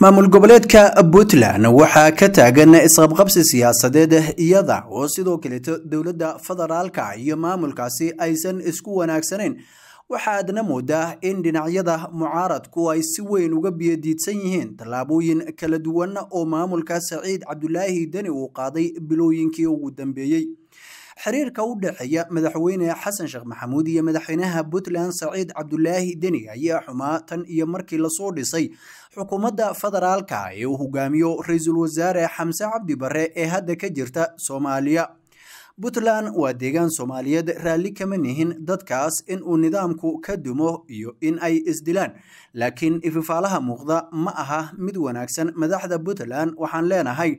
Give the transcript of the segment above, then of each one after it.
maamul goboleedka puntland waxaa ka taagan isqabqabsi siyaasadeed iyada oo sidoo kaleeto dowladda federaalka iyo maamulkaasi aysan isku wanaagsanayn waxaadna moodaa in dhinacyada mucaaradku ay si weyn uga biyadiidsan yihiin tallaabooyin kala duwan oo maamulka saciid cabdulaahi deni uu qaaday bilooyinkii ugu dambeeyey xiriirka u dhexeeya madaxweyne xasan sheekh maxamuud iyo madaxweynaha puntland saciid cabdulaahi deni ayaa xumaa tan iyo markii lasoo dhisay xukuumadda federaalka ah ee uu hogaamiyo ra-iisul wasaare xamse cabdi bare ee hadda ka jirta soomaaliya puntland waa deegaan soomaaliyeed raalli kama nihin dadkaas in uu nidaamku ka dumo iyo in ay isdilaan laakiin ififaalaha muuqda ma aha mid wanaagsan madaxda puntland waxaan leenahay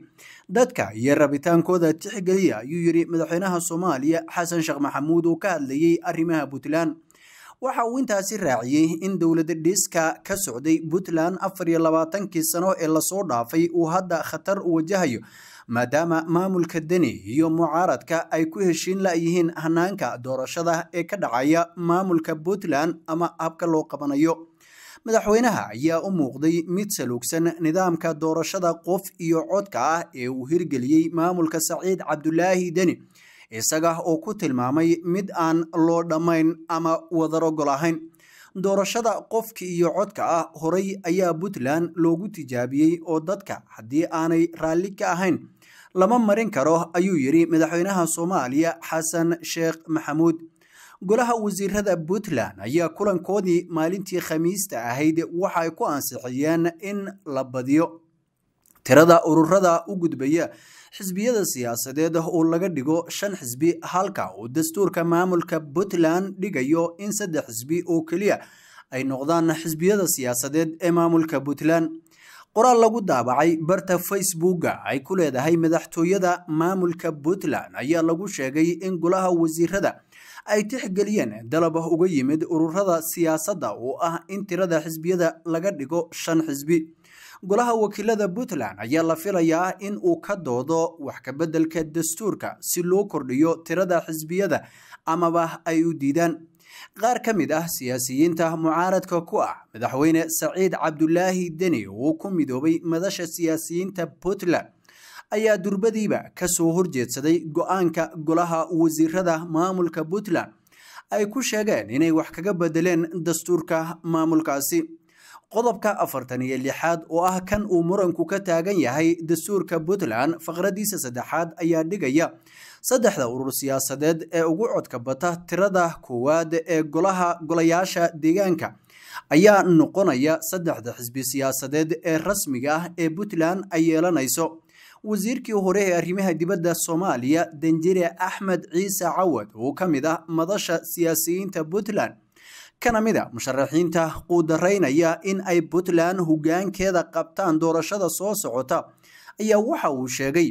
dadka iyo rabitaankooda tixgeliya ayuu yidhi madaxweynaha soomaaliya xasan sheekh maxamuud uu ka hadlayey arrimaha puntland waxa uu intaasi raaciyey in dowlada dhiiska ka socday puntland afar iyo labaatankii sano ee lasoo dhaafay uu hadda khatar wajahayo maadaama maamulka deni iyo mucaaradka ay ku heshiin layihiin yihiin hanaanka doorashada ee ka dhacaya maamulka puntland ama habka loo qabanayo madaxweynaha ayaa u muuqday mid saluugsan nidaamka doorashada qof iyo codka ah ee uu hirgeliyey maamulka saciid cabdulaahi deni isaga oo ku tilmaamay mid aan loo dhammayn ama wadar ahayn doorashada qofki iyo codka ah horay ayaa puntland loogu tijaabiyey oo dadka haddii aanay raalli ka ahayn lama marin karo ayuu yidhi madaxweynaha soomaaliya xasan sheekh maxamuud golaha wasiirada puntland ayaa kulankoodii maalintii khamiista ahayd waxay ku ansixiyeen in la badiyo tirada ururada u gudbaya xisbiyada siyaasadeed uu laga dhigo shan xisbi halka uu dastuurka maamulka puntland dhigayo in saddex xisbi oo keliya ay noqdaan xisbiyada siyaasadeed ee maamulka puntland qoraal lagu daabacay barta facebooka ay ku leedahay madaxtooyada maamulka puntland ayaa lagu sheegay in golaha wasiirada ay tixgeliyeen dalab uga yimid ururada siyaasadda oo ah in tirada xisbiyada laga dhigo shan xisbi golaha wakiilada puntland ayaa la filayaa in uu ka doodo wax kabeddelka dastuurka si loo kordhiyo tirada xisbiyada amaba ay u diidaan qaar ka mid ah siyaasiyiinta mucaaradka ku ah madaxweyne saciid cabdulaahi deni uu ku midoobay madasha siyaasiyiinta puntland ayaa durbadiiba ka soo horjeedsaday go-aanka golaha wasiirada maamulka puntland ay ku sheegeen inay wax kaga bedeleen dastuurka maamulkaasi qodobka afartan iyo lixaad oo ah kan uu muranku ka taagan yahay dastuurka puntland faqradiisa saddexaad ayaa dhigaya saddexda urur siyaasadeed ee ugu codka bata tirada koowaad ee golaha golayaasha deegaanka ayaa noqonaya saddexda xisbi siyaasadeed ee rasmiga ah ee puntland ay yeelanayso wasiirkii hore ee arrimaha dibadda soomaaliya danjire axmed ciise cawad oo ka mid ah madasha siyaasiyiinta puntland kana mid a ah. musharaxiinta daraynaya in ay puntland hoggaankeeda qabtaan doorashada soo socota ayaa waxa uu sheegay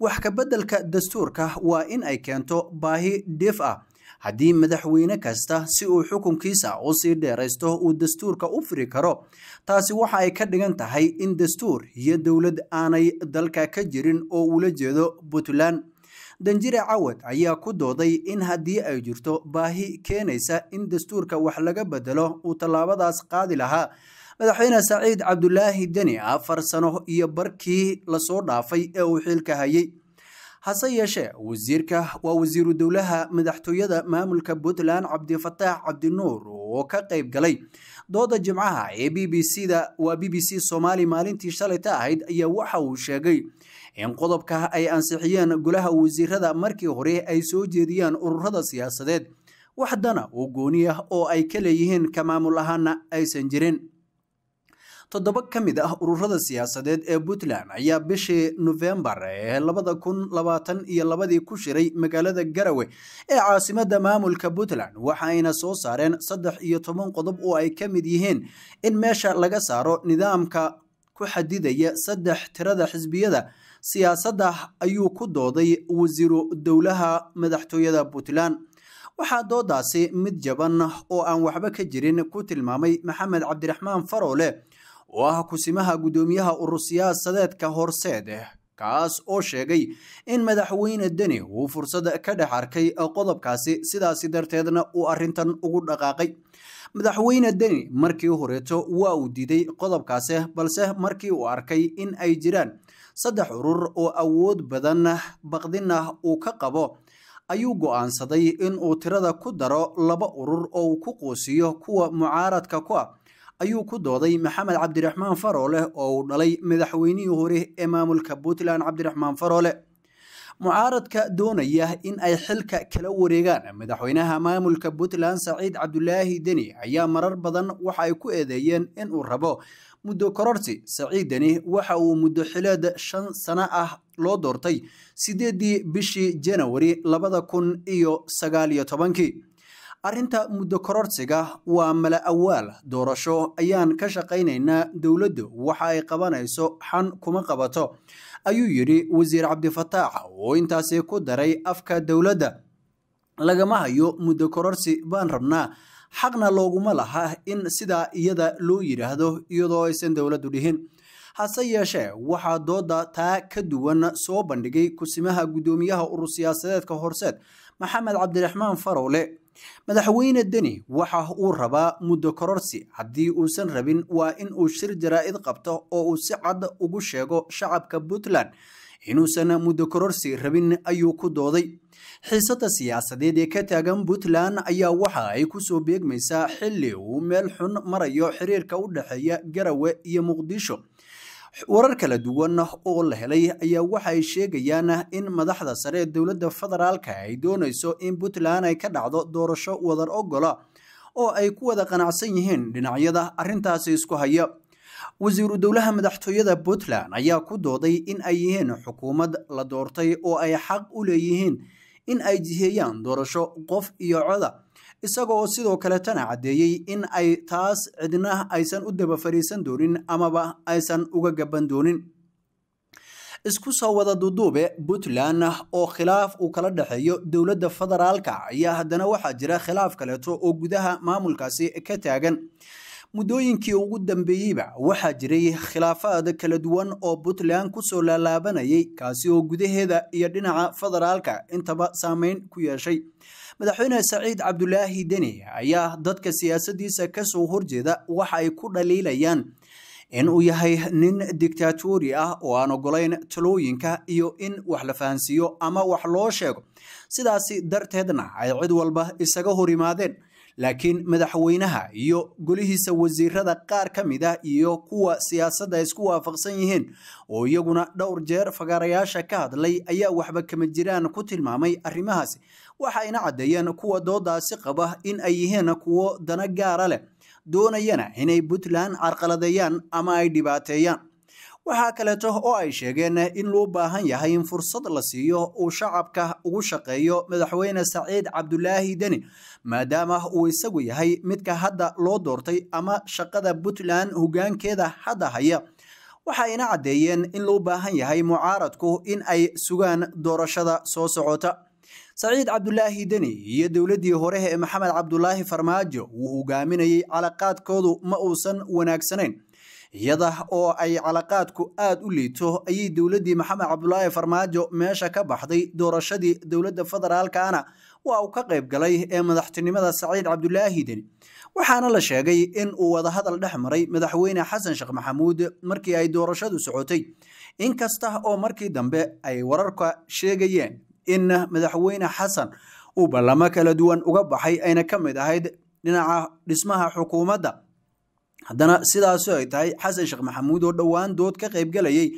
wax ka beddelka dastuurka waa in ay keento baahi dhif ah haddii madaxweyne kasta si uu xukunkiisa u sii dheeraysto uu dastuurka u firi karo taasi waxa ay ka dhigan tahay in dastuur iyo dowlad aanay dalka ka jirin oo ula jeedo puntland danjire cawad ayaa ku dooday in haddii ay jirto baahi keenaysa in dastuurka wax laga beddelo uu tallaabadaas qaadi lahaa madaxweyne saciid cabdulaahi deni ah farsano iyo barkii lasoo dhaafay ee uu xiilka hayay hase yeeshee wasiirka waa wasiiru dowlaha madaxtooyada maamulka puntland cabdifataax cabdinuur oo ka qayb galay dooda jimcaha ee b b c da waa b b c soomaali maalintii shalayta ahayd ayaa waxa uu sheegay in qodobka ay ansixiyeen golaha wasiirada markii hore ay soo jeediyeen ururada siyaasadeed waxdana oo gooni ah oo ay ka leeyihiin ka maamul ahaana aysan jirin toddoba ka mid ah ururada siyaasadeed ee puntland ayaa bishii nofembar ee labada kun labaatan iyo labadii ku shiray magaalada garawe ee caasimada maamulka puntland waxa ayna soo saareen saddex iyo toban qodob oo ay ka mid yihiin in meesha laga saaro nidaamka ku xadidaya saddex tirada xisbiyada siyaasadda ayuu ku dooday wasiiru dowlaha madaxtooyada puntland waxaa doodaasi mid jaban oo aan waxba ka jirin ku tilmaamay maxamed cabdiraxmaan faroole oo ah kusimaha guddoomiyaha urur siyaasadeedka horseed kaas oo sheegay in madaxweyne deni uu fursad ka dhex arkay qodobkaasi sidaasi darteedna uu arrintan ugu dhaqaaqay madaxweyne deni markii horeeto waa uu diiday qodobkaasi balse markii uu arkay in ay jiraan saddex urur oo awood badan baqdinah uu ka qabo ayuu go'aansaday in uu tirada ku daro laba urur oo uu ku quusiyo kuwa mucaaradka ku ah ayuu ku dooday maxamed cabdiraxmaan faroole oo uu dhalay madaxweynihii hore ee maamulka puntland cabdiraxmaan faroole mucaaradka doonaya in ay xilka kala wareegaan madaxweynaha maamulka puntland saciid cabdulaahi deni ayaa marar badan waxa ay ku eedeeyeen inuu rabo muddo kororsi saciid deni waxa uu muddo xileed shan sano ah loo doortay siddeedii bishii janawari labada kun iyo sagaaliyo tobankii arrinta muddo kororsiga waa mala awaal doorasho ayaan ka shaqaynaynaa dowladdu waxa ay qabanayso xan kuma qabato ayuu yidhi wasiir cabdifataax oo intaasi ku daray afka dowladda lagama hayo muddo kororsi baan rabnaa xaqna looguma laha in sidaa iyada loo yidhaahdo iyadoo aysan dowladdu dhihin hase yeeshee waxaa dooda taa ka duwan soo bandhigay kusimaha guddoomiyaha urur siyaasadeedka horseed maxamed cabdiraxmaan farowle madaxweyne deni waxa uu rabaa muddo kororsi haddii uusan rabin waa in uu shir jaraa'id qabto oo uu si cad ugu sheego shacabka puntland inuusan muddo kororsi rabin ayuu ku dooday xiisada siyaasadeed ee ka taagan puntland ayaa waxa ay kusoo beegmaysaa xilli uu meel xun marayo xiriirka u dhexeeya garawe iyo muqdisho warar kala duwan ah oo la helay ayaa waxay sheegayaan in madaxda sare ee dowladda federaalka ay doonayso in puntland ay ka dhacdo doorasho wadar ogola ah oo ay ku wada qanacsan yihiin dhinacyada arrintaasi isku haya wasiiru dowlaha madaxtooyada puntland ayaa ku dooday in ay yihiin xukuumad la doortay oo ay xaq u leeyihiin in ay jiheeyaan doorasho qof iyo coda isaga oo sidoo kaletana caddeeyey in ay taas cidna aysan u daba fariisan doonin amaba aysan uga gaban doonin isku soo wada duduube puntland oo khilaaf uu kala dhexeeyo dowladda federaalka ayaa haddana waxaa jira khilaaf kaleeto oo gudaha maamulkaasi ka taagan muddooyinkii ugu dambeeyeyba waxaa jiray khilaafaad kala duwan oo puntland kusoo laalaabanayay kaasi oo gudaheeda iyo dhinaca federaalka intaba saameyn ku yeeshay madaxweyne saciid cabdulaahi deni ayaa dadka siyaasaddiisa kasoo horjeeda waxa ay ku dhaliilayaan in uu yahay nin dictatori ah oo aan ogolayn talooyinka iyo in wax la fahansiiyo ama wax loo sheego sidaasi darteedna ay cid walba isaga hor yimaadeen laakiin madaxweynaha iyo golihiisa wasiirada qaar ka mid ah iyo kuwa siyaasadda isku waafaqsan yihiin oo iyaguna dhowr jeer fagaarayaasha ka hadlay ayaa waxba kama jiraan ku tilmaamay arrimahaasi waxa ayna caddeeyeen kuwa doodaasi qaba in ay yihiin kuwo dana gaara leh doonayana inay puntland carqaladeeyaan ama ay dhibaateeyaan waxaa kaleeto oo ay sheegeen in loo baahan yahay in fursad la siiyo uu shacabka ugu shaqeeyo madaxweyne saciid cabdulaahi deni maadaama uu isagu yahay midka hadda loo doortay ama shaqada puntland hogaankeeda hadda haya waxayna caddeeyeen in loo baahan yahay mucaaradku in ay sugaan doorashada soo socota saciid cabdulaahi deni iyo dowladdii hore ee maxamed cabdulaahi farmaajo wuu hogaaminayay calaqaadkoodu ma uusan wanaagsanayn iyada oo ay calaqaadku aad u liito ayay dowladdii maxamed cabdulaahi farmaajo meesha ka baxday doorashadii dowladda federaalkana waa uu ka qayb galay ee madaxtinimada saciid cabdulaahi deni waxaana la sheegay in uu wadahadal dhex maray madaxweyne xasan sheekh maxamuud markii ay doorashadu socotay inkasta oo markii dambe ay wararka sheegayeen in madaxweyne xasan uu ballamo kala duwan uga baxay ayna ka mid ahayd dhinaca dhismaha xukuumadda haddana sidaasu ay tahay xasan sheekh maxamuud oo dhowaan dood ka qaybgalayay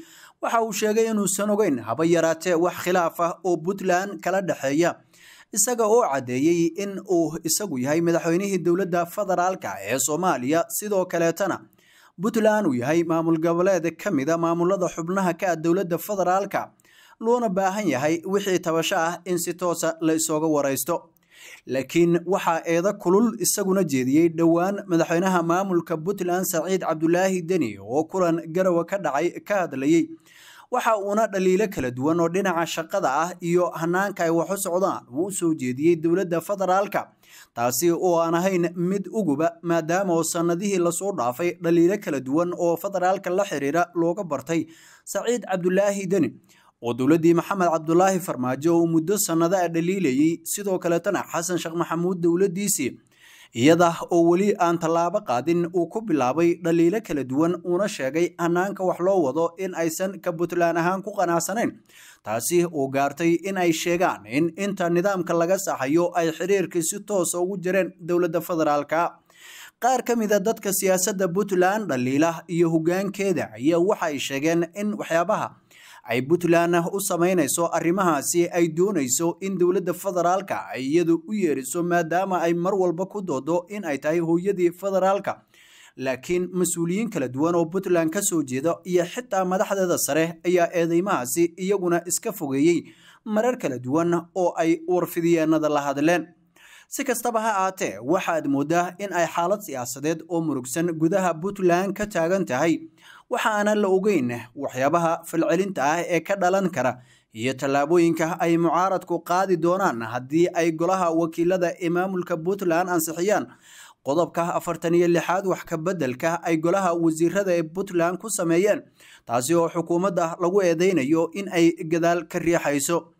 waxa uu sheegay inuusan ogeyn haba yaraatee wax khilaaf ah oo puntland kala dhexeeya isaga oo caddeeyey in uu isagu yahay madaxweynihii dowladda federaalka ee soomaaliya sidoo kaleetana puntland uu yahay maamul goboleed ka mid a ah maamulada xubnaha ka ah dowladda federaalka loona baahan yahay wixii tabasho ah in si toosa ah la isooga waraysto laakiin waxaa eedo kulul isaguna jeediyey dhowaan madaxweynaha maamulka puntland saciid cabdulaahi deni oo kulan garawa ka dhacay ka hadlayey waxa uuna dhaliilo kala duwan oo dhinaca shaqada ah iyo hanaanka ay waxu socdaan wuu u soo jeediyey dowladda federaalka taasi oo aan ahayn mid uguba maadaama oo sannadihii lasoo dhaafay dhaliilo kala duwan oo federaalka la xiriira looga bartay saciid cabdulaahi deni oo dowladdii maxamed cabdulaahi farmaajo uu muddo sannadaa ah dhaliilayey sidoo kaletana xasan sheekh maxamuud dowladdiisii iyada oo weli aan tallaabo qaadin uu ku bilaabay dhaliilo kala duwan uuna sheegay hanaanka wax loo wado in aysan ka puntland ahaan ku qanacsanayn taasi uu gaartay in ay sheegaan in inta nidaamka laga saxayo ay xiriirkii si toosa ah ugu jireen dowladda federaalka qaar ka mida ah dadka siyaasadda puntland dhaliila iyo hoggaankeeda ayaa waxa ay sheegeen in waxyaabaha ay puntland u samaynayso arrimahaasi ay doonayso in dowladda federaalka ay iyadu u yeeriso maadaama ay mar walba ku doodo in ay tahay hooyadii federaalka laakiin mas-uuliyiin kala duwan oo puntland ka soo jeeda iyo xitaa madaxdeeda sare ayaa eedeymahaasi iyaguna iska fogeeyey marar kala duwan oo ay warfidiyaanada la hadleen si kastaba ha ahatee waxaad mooddaa in ay xaalad siyaasadeed oo murugsan gudaha puntland ka taagan tahay waxa aanan la ogeyn waxyaabaha falcelinta ah ee ka dhalan kara iyo tallaabooyinka ay mucaaradku qaadi doonaan haddii ay golaha wakiilada ee maamulka puntland ansixiyaan qodobka afartan iyo lixaad wax ka beddelka ay golaha wasiirada ee puntland ku sameeyeen taasi oo xukuumadda lagu eedeynayo in ay gadaal ka riixayso